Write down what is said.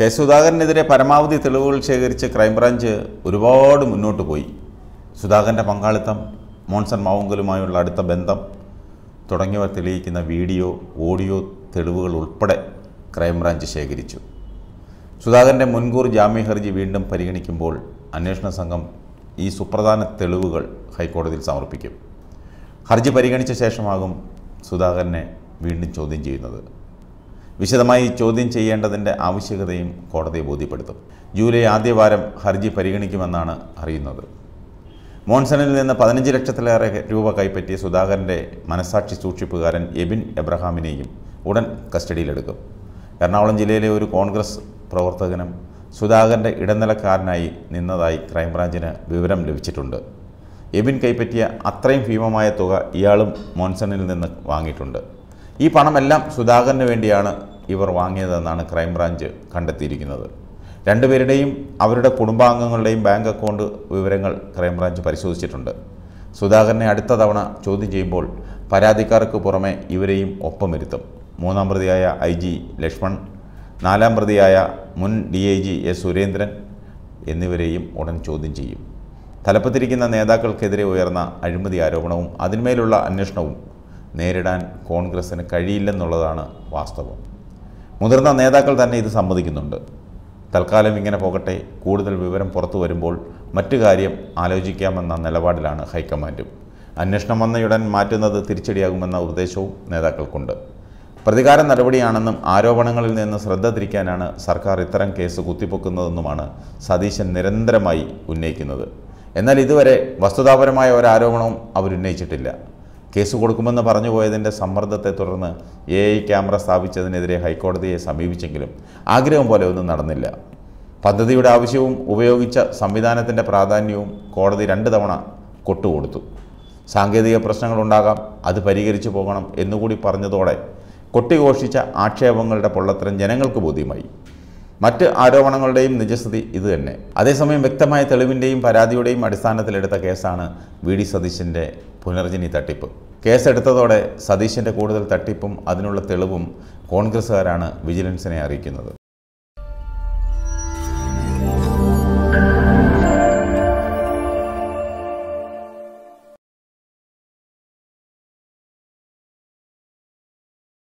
K സുധാകരനെതിരെ പരമാവധി തെളിവുകൾ ശേഖരിച്ച് ക്രൈംബ്രാഞ്ച് ഒരുപാട് മുന്നോട്ട് പോയി സുധാകരൻ്റെ പങ്കാളിത്തം മോൺസൺ മാവുങ്കലുമായുള്ള അടുത്ത ബന്ധം തുടങ്ങിയവ തെളിയിക്കുന്ന വീഡിയോ ഓഡിയോ തെളിവുകൾ ഉൾപ്പെടെ ക്രൈംബ്രാഞ്ച് ശേഖരിച്ചു സുധാകരൻ്റെ മുൻകൂർ ജാമ്യ ഹർജി വീണ്ടും പരിഗണിക്കുമ്പോൾ അന്വേഷണ സംഘം ഈ സുപ്രധാന തെളിവുകൾ ഹൈക്കോടതിയിൽ സമർപ്പിക്കും ഹർജി പരിഗണിച്ച ശേഷമാകും സുധാകരനെ വീണ്ടും ചോദ്യം ചെയ്യുന്നത് വിശദമായി ചോദ്യം ചെയ്യേണ്ടതിൻ്റെ ആവശ്യകതയും കോടതി ബോധ്യപ്പെടുത്തും ജൂലൈ ആദ്യവാരം ഹർജി പരിഗണിക്കുമെന്നാണ് അറിയുന്നത് മോൺസണിൽ നിന്ന് പതിനഞ്ച് ലക്ഷത്തിലേറെ രൂപ കൈപ്പറ്റിയ സുധാകരൻ്റെ മനസാക്ഷി സൂക്ഷിപ്പുകാരൻ എബിൻ എബ്രഹാമിനെയും ഉടൻ കസ്റ്റഡിയിലെടുക്കും എറണാകുളം ജില്ലയിലെ ഒരു കോൺഗ്രസ് പ്രവർത്തകനും സുധാകരൻ്റെ ഇടനിലക്കാരനായി നിന്നതായി ക്രൈംബ്രാഞ്ചിന് വിവരം ലഭിച്ചിട്ടുണ്ട് എബിൻ കൈപ്പറ്റിയ അത്രയും ഭീമമായ തുക ഇയാളും മോൺസണിൽ നിന്ന് വാങ്ങിയിട്ടുണ്ട് ഈ പണമെല്ലാം സുധാകരന് വേണ്ടിയാണ് ഇവർ വാങ്ങിയതെന്നാണ് ക്രൈംബ്രാഞ്ച് കണ്ടെത്തിയിരിക്കുന്നത് രണ്ടുപേരുടെയും അവരുടെ കുടുംബാംഗങ്ങളുടെയും ബാങ്ക് അക്കൗണ്ട് വിവരങ്ങൾ ക്രൈംബ്രാഞ്ച് പരിശോധിച്ചിട്ടുണ്ട് സുധാകരനെ അടുത്ത തവണ ചോദ്യം ചെയ്യുമ്പോൾ പരാതിക്കാർക്ക് പുറമെ ഇവരെയും ഒപ്പം ഇരുത്തും മൂന്നാം പ്രതിയായ ഐ ജി ലക്ഷ്മൺ നാലാം പ്രതിയായ മുൻ D I G S Surendran എന്നിവരെയും ഉടൻ ചോദ്യം ചെയ്യും തലപ്പത്തിരിക്കുന്ന നേതാക്കൾക്കെതിരെ ഉയർന്ന അഴിമതി ആരോപണവും അതിന്മേലുള്ള അന്വേഷണവും നേരിടാൻ കോൺഗ്രസ്സിന് കഴിയില്ലെന്നുള്ളതാണ് വാസ്തവം മുതിർന്ന നേതാക്കൾ തന്നെ ഇത് സമ്മതിക്കുന്നുണ്ട് തൽക്കാലം ഇങ്ങനെ പോകട്ടെ കൂടുതൽ വിവരം പുറത്തു വരുമ്പോൾ മറ്റു കാര്യം ആലോചിക്കാമെന്ന നിലപാടിലാണ് ഹൈക്കമാൻഡും അന്വേഷണം വന്നയുടൻ മാറ്റുന്നത് തിരിച്ചടിയാകുമെന്ന ഉദ്ദേശവും നേതാക്കൾക്കുണ്ട് പ്രതികാര നടപടിയാണെന്നും ആരോപണങ്ങളിൽ നിന്ന് ശ്രദ്ധ തിരിക്കാനാണ് സർക്കാർ ഇത്തരം കേസ് കുത്തിപ്പൊക്കുന്നതെന്നുമാണ് സതീശൻ നിരന്തരമായി ഉന്നയിക്കുന്നത് എന്നാൽ ഇതുവരെ വസ്തുതാപരമായ ഒരാരോപണവും അവരുന്നയിച്ചിട്ടില്ല കേസ് കൊടുക്കുമെന്ന് പറഞ്ഞു പോയതിൻ്റെ സമ്മർദ്ദത്തെ തുടർന്ന് എ ഐ ക്യാമറ സ്ഥാപിച്ചതിനെതിരെ ഹൈക്കോടതിയെ സമീപിച്ചെങ്കിലും ആഗ്രഹം പോലെ ഒന്നും നടന്നില്ല പദ്ധതിയുടെ ആവശ്യവും ഉപയോഗിച്ച സംവിധാനത്തിൻ്റെ പ്രാധാന്യവും കോടതി രണ്ട് തവണ കൊട്ടുകൊടുത്തു സാങ്കേതിക പ്രശ്നങ്ങളുണ്ടാകാം അത് പരിഹരിച്ചു പോകണം എന്നുകൂടി പറഞ്ഞതോടെ കൊട്ടിഘോഷിച്ച ആക്ഷേപങ്ങളുടെ പൊള്ളത്തരം ജനങ്ങൾക്ക് ബോധ്യമായി മറ്റ് ആരോപണങ്ങളുടെയും നിജസ്ഥിതി ഇത് തന്നെ അതേസമയം വ്യക്തമായ തെളിവിൻ്റെയും പരാതിയുടെയും അടിസ്ഥാനത്തിലെടുത്ത കേസാണ് വി ഡി സതീശൻ്റെ പുനർജനി തട്ടിപ്പ് കേസെടുത്തതോടെ സതീശന്റെ കൂടുതൽ തട്ടിപ്പും അതിനുള്ള തെളിവും കോൺഗ്രസ്സുകാരാണ് വിജിലൻസിനെ അറിയിക്കുന്നത്